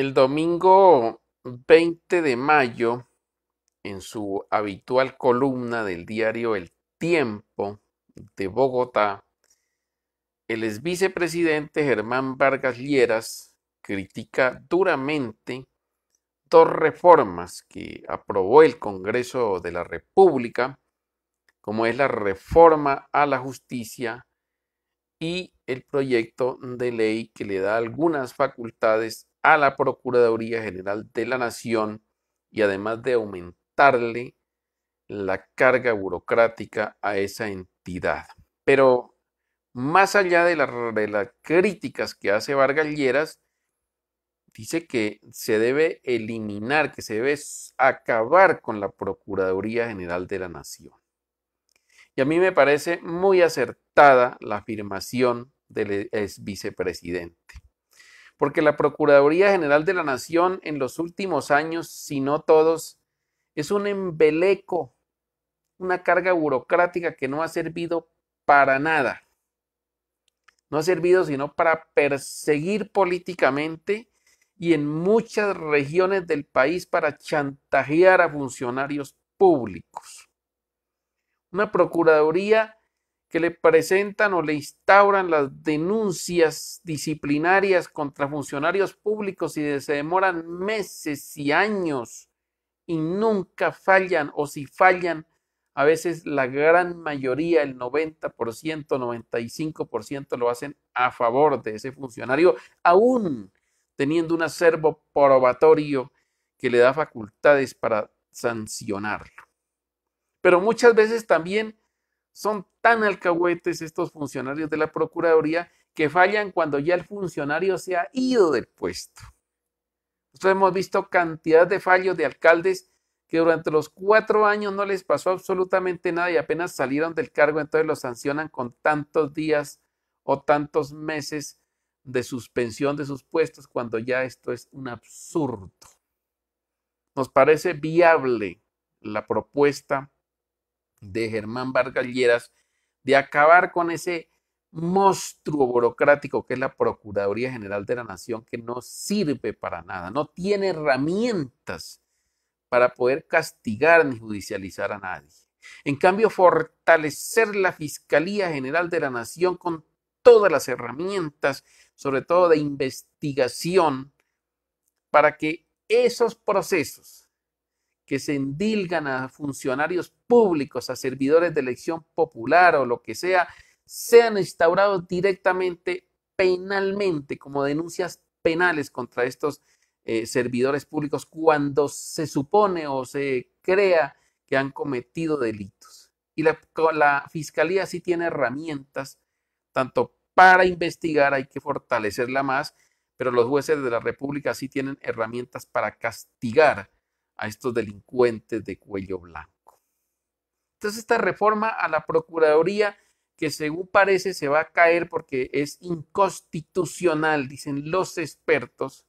El domingo 20 de mayo, en su habitual columna del diario El Tiempo de Bogotá, el ex vicepresidente Germán Vargas Lleras critica duramente dos reformas que aprobó el Congreso de la República, como es la reforma a la justicia y el proyecto de ley que le da algunas facultades a la Procuraduría General de la Nación y además de aumentarle la carga burocrática a esa entidad. Pero más allá de, las críticas que hace Vargas Lleras, dice que se debe eliminar, que se debe acabar con la Procuraduría General de la Nación. Y a mí me parece muy acertada la afirmación del ex vicepresidente porque la Procuraduría General de la Nación en los últimos años, si no todos, es un embeleco, una carga burocrática que no ha servido para nada. No ha servido sino para perseguir políticamente y en muchas regiones del país para chantajear a funcionarios públicos. Una Procuraduría que le presentan o le instauran las denuncias disciplinarias contra funcionarios públicos y se demoran meses y años y nunca fallan o si fallan, a veces la gran mayoría, el 90%, 95% lo hacen a favor de ese funcionario, aún teniendo un acervo probatorio que le da facultades para sancionarlo. Pero muchas veces también son tan alcahuetes estos funcionarios de la Procuraduría que fallan cuando ya el funcionario se ha ido del puesto. Nosotros hemos visto cantidad de fallos de alcaldes que durante los cuatro años no les pasó absolutamente nada y apenas salieron del cargo, entonces los sancionan con tantos días o tantos meses de suspensión de sus puestos cuando ya esto es un absurdo. Nos parece viable la propuesta de Germán Vargas Lleras de acabar con ese monstruo burocrático que es la Procuraduría General de la Nación, que no sirve para nada, no tiene herramientas para poder castigar ni judicializar a nadie. En cambio, fortalecer la Fiscalía General de la Nación con todas las herramientas, sobre todo de investigación, para que esos procesos que se endilgan a funcionarios públicos, a servidores de elección popular o lo que sea, sean instaurados directamente penalmente como denuncias penales contra estos eh, servidores públicos cuando se supone o se crea que han cometido delitos. Y la fiscalía sí tiene herramientas, tanto para investigar hay que fortalecerla más, pero los jueces de la República sí tienen herramientas para castigar a estos delincuentes de cuello blanco. Entonces esta reforma a la Procuraduría que según parece se va a caer porque es inconstitucional, dicen los expertos,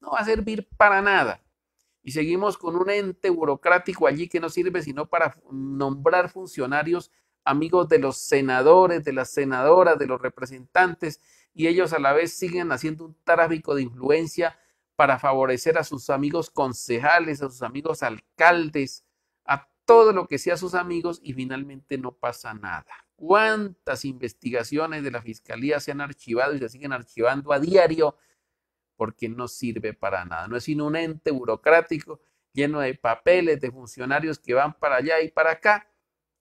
no va a servir para nada. Y seguimos con un ente burocrático allí que no sirve sino para nombrar funcionarios amigos de los senadores, de las senadoras, de los representantes, y ellos a la vez siguen haciendo un tráfico de influencia para favorecer a sus amigos concejales, a sus amigos alcaldes, a todo lo que sea sus amigos y finalmente no pasa nada. ¿Cuántas investigaciones de la fiscalía se han archivado y se siguen archivando a diario? Porque no sirve para nada. No es sino un ente burocrático lleno de papeles, de funcionarios que van para allá y para acá.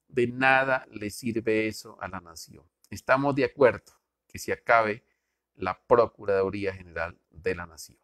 De nada le sirve eso a la nación. Estamos de acuerdo que se acabe la Procuraduría General de la Nación.